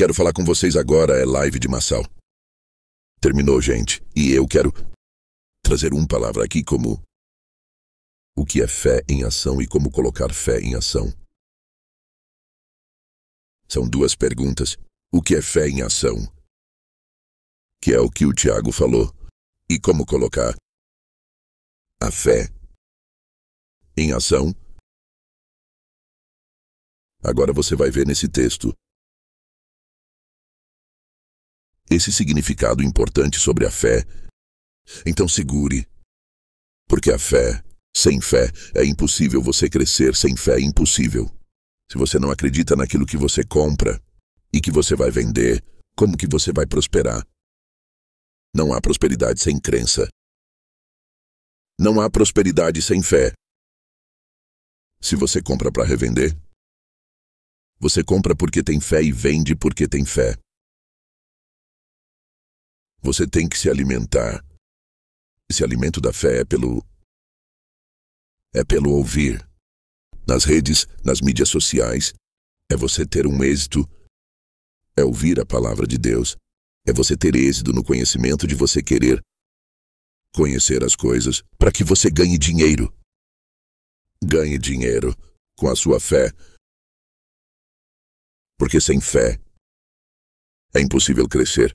Quero falar com vocês agora é live de Massal. Terminou, gente, e eu quero trazer uma palavra aqui como o que é fé em ação e como colocar fé em ação. São duas perguntas. O que é fé em ação? Que é o que o Tiago falou. E como colocar a fé em ação? Agora você vai ver nesse texto esse significado importante sobre a fé, então segure. Porque a fé, sem fé, é impossível você crescer, sem fé é impossível. Se você não acredita naquilo que você compra e que você vai vender, como que você vai prosperar? Não há prosperidade sem crença. Não há prosperidade sem fé. Se você compra para revender, você compra porque tem fé e vende porque tem fé. Você tem que se alimentar. Esse alimento da fé é pelo. é pelo ouvir. Nas redes, nas mídias sociais, é você ter um êxito. É ouvir a palavra de Deus. É você ter êxito no conhecimento de você querer conhecer as coisas para que você ganhe dinheiro. Ganhe dinheiro com a sua fé. Porque sem fé é impossível crescer.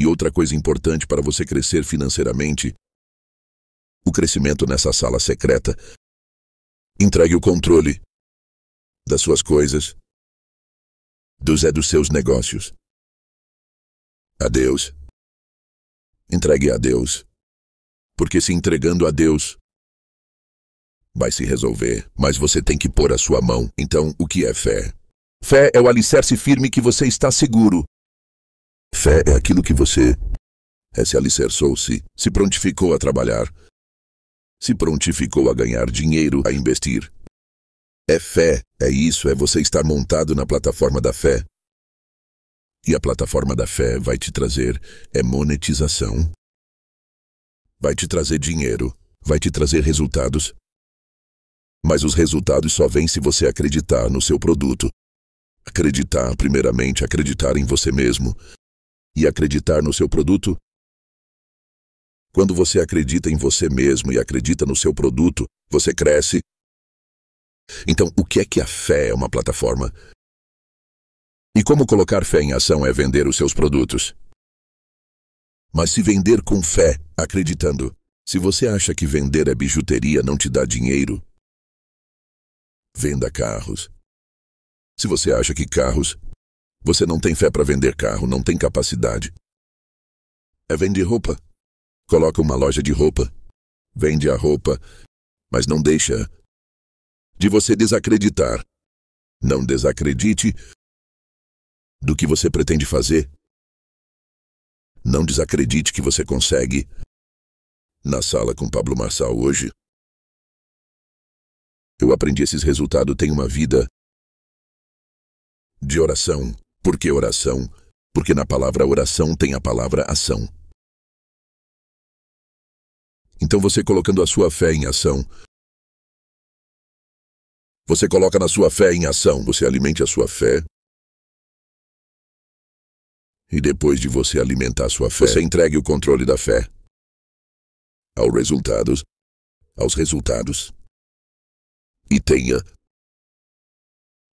E outra coisa importante para você crescer financeiramente: o crescimento nessa sala secreta. Entregue o controle das suas coisas, dos é dos seus negócios. Adeus. Entregue a Deus. Porque se entregando a Deus, vai se resolver, mas você tem que pôr a sua mão. Então, o que é fé? Fé é o alicerce firme que você está seguro, Fé é aquilo que você é, se alicerçou-se, se prontificou a trabalhar, se prontificou a ganhar dinheiro, a investir. É fé, é isso, é você estar montado na plataforma da fé. E a plataforma da fé vai te trazer é monetização. Vai te trazer dinheiro, vai te trazer resultados. Mas os resultados só vêm se você acreditar no seu produto. Acreditar, primeiramente, acreditar em você mesmo, e acreditar no seu produto? Quando você acredita em você mesmo e acredita no seu produto, você cresce. Então, o que é que a fé é uma plataforma? E como colocar fé em ação é vender os seus produtos? Mas se vender com fé, acreditando, se você acha que vender a é bijuteria não te dá dinheiro, venda carros. Se você acha que carros você não tem fé para vender carro, não tem capacidade. É vender roupa. Coloca uma loja de roupa. Vende a roupa, mas não deixa de você desacreditar. Não desacredite do que você pretende fazer. Não desacredite que você consegue. Na sala com Pablo Marçal hoje, eu aprendi esses resultados. Tenho uma vida de oração. Por que oração? Porque na palavra oração tem a palavra ação. Então você colocando a sua fé em ação. Você coloca na sua fé em ação, você alimente a sua fé. E depois de você alimentar a sua fé, você entregue o controle da fé aos resultados, aos resultados. E tenha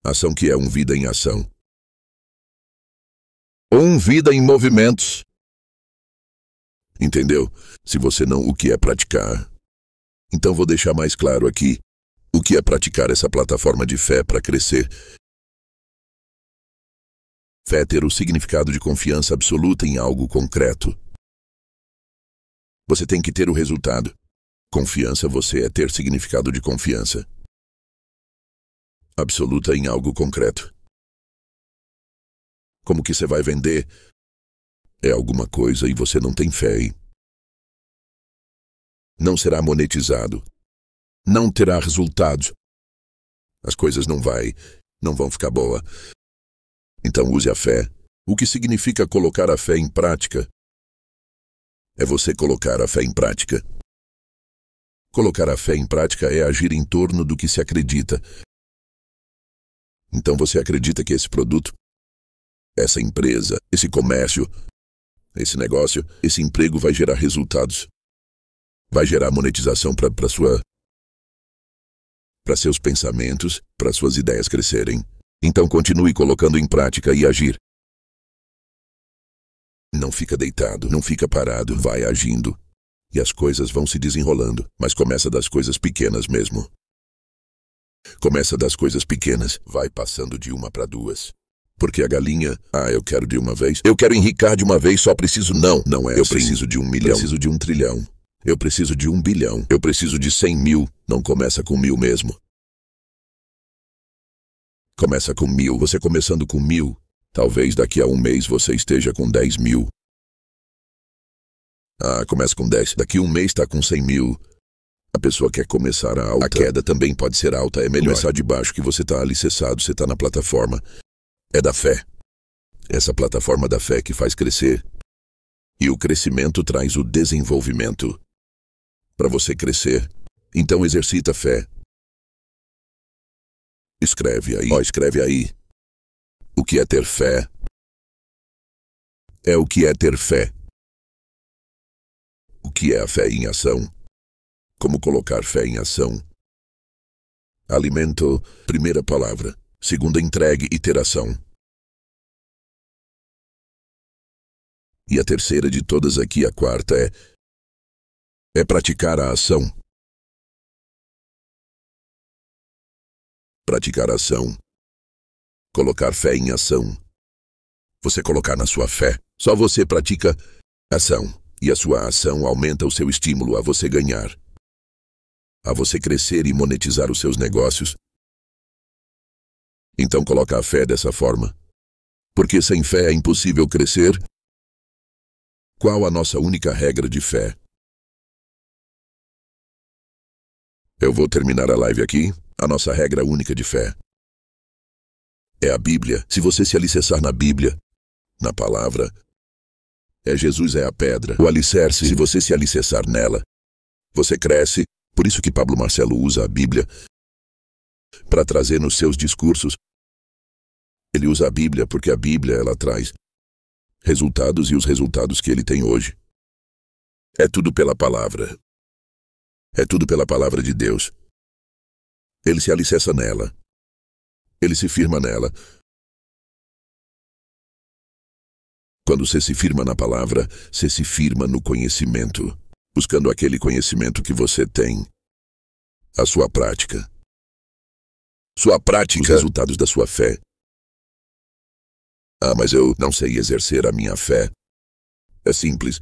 ação que é um vida em ação. Um vida em movimentos. Entendeu? Se você não o que é praticar. Então vou deixar mais claro aqui o que é praticar essa plataforma de fé para crescer. Fé é ter o significado de confiança absoluta em algo concreto. Você tem que ter o resultado. Confiança você é ter significado de confiança absoluta em algo concreto. Como que você vai vender? É alguma coisa e você não tem fé. Hein? Não será monetizado. Não terá resultados. As coisas não vai, não vão ficar boa. Então use a fé. O que significa colocar a fé em prática? É você colocar a fé em prática. Colocar a fé em prática é agir em torno do que se acredita. Então você acredita que esse produto essa empresa, esse comércio, esse negócio, esse emprego vai gerar resultados. Vai gerar monetização para sua para seus pensamentos, para suas ideias crescerem. Então continue colocando em prática e agir. Não fica deitado, não fica parado, vai agindo. E as coisas vão se desenrolando, mas começa das coisas pequenas mesmo. Começa das coisas pequenas, vai passando de uma para duas, porque a galinha, ah, eu quero de uma vez. Eu quero enricar de uma vez, só preciso. Não, não é. Eu assim. preciso de um milhão. Preciso de um trilhão. Eu preciso de um bilhão. Eu preciso de cem mil. Não começa com mil mesmo. Começa com mil. Você começando com mil, talvez daqui a um mês você esteja com dez mil. Ah, começa com dez. Daqui a um mês está com cem mil. A pessoa quer começar a alta. A queda também pode ser alta. É melhor começar de baixo que você está alicerçado, você está na plataforma é da fé. Essa plataforma da fé que faz crescer. E o crescimento traz o desenvolvimento. Para você crescer, então exercita a fé. Escreve aí, ó, oh, escreve aí. O que é ter fé? É o que é ter fé. O que é a fé em ação? Como colocar fé em ação? Alimento, primeira palavra segunda entregue iteração. E a terceira de todas aqui, a quarta, é. É praticar a ação. Praticar a ação. Colocar fé em ação. Você colocar na sua fé. Só você pratica ação. E a sua ação aumenta o seu estímulo a você ganhar, a você crescer e monetizar os seus negócios, então coloca a fé dessa forma. Porque sem fé é impossível crescer. Qual a nossa única regra de fé? Eu vou terminar a live aqui. A nossa regra única de fé é a Bíblia. Se você se alicerçar na Bíblia, na palavra, é Jesus é a pedra, o alicerce. Se você se alicerçar nela, você cresce. Por isso que Pablo Marcelo usa a Bíblia para trazer nos seus discursos ele usa a Bíblia porque a Bíblia ela traz resultados e os resultados que ele tem hoje. É tudo pela palavra. É tudo pela palavra de Deus. Ele se alicerça nela. Ele se firma nela. Quando você se firma na palavra, você se firma no conhecimento, buscando aquele conhecimento que você tem, a sua prática. Sua prática, os resultados da sua fé, ah, mas eu não sei exercer a minha fé. É simples.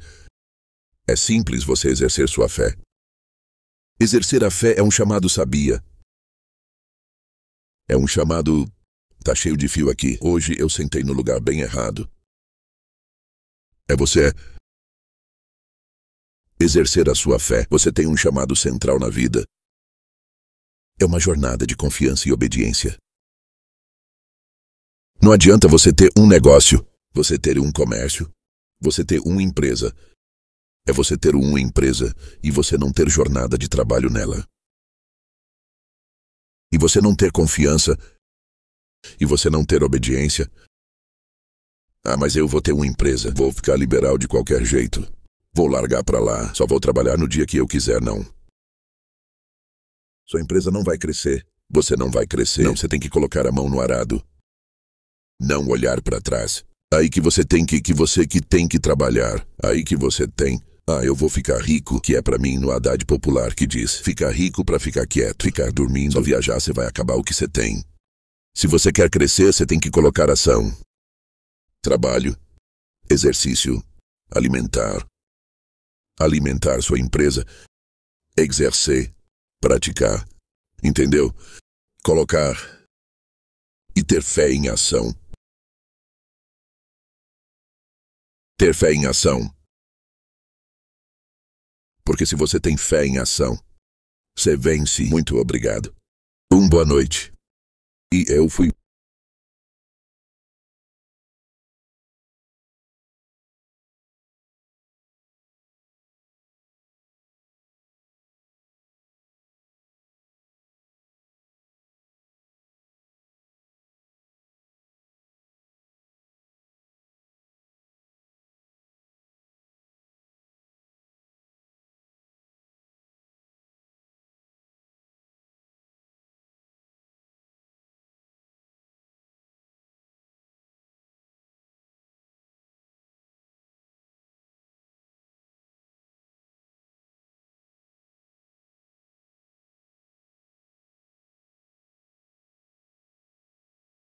É simples você exercer sua fé. Exercer a fé é um chamado, sabia? É um chamado. Tá cheio de fio aqui. Hoje eu sentei no lugar bem errado. É você exercer a sua fé. Você tem um chamado central na vida. É uma jornada de confiança e obediência. Não adianta você ter um negócio, você ter um comércio, você ter uma empresa. É você ter uma empresa e você não ter jornada de trabalho nela. E você não ter confiança. E você não ter obediência. Ah, mas eu vou ter uma empresa, vou ficar liberal de qualquer jeito. Vou largar para lá, só vou trabalhar no dia que eu quiser, não. Sua empresa não vai crescer. Você não vai crescer. Não, você tem que colocar a mão no arado. Não olhar para trás. Aí que você tem que que você que tem que trabalhar. Aí que você tem ah, eu vou ficar rico, que é para mim no Haddad popular que diz: ficar rico para ficar quieto, ficar dormindo, só viajar você vai acabar o que você tem. Se você quer crescer, você tem que colocar ação. Trabalho, exercício, alimentar. Alimentar sua empresa, exercer, praticar. Entendeu? Colocar e ter fé em ação. ter fé em ação. Porque se você tem fé em ação, você vence. Muito obrigado. Um boa noite. E eu fui.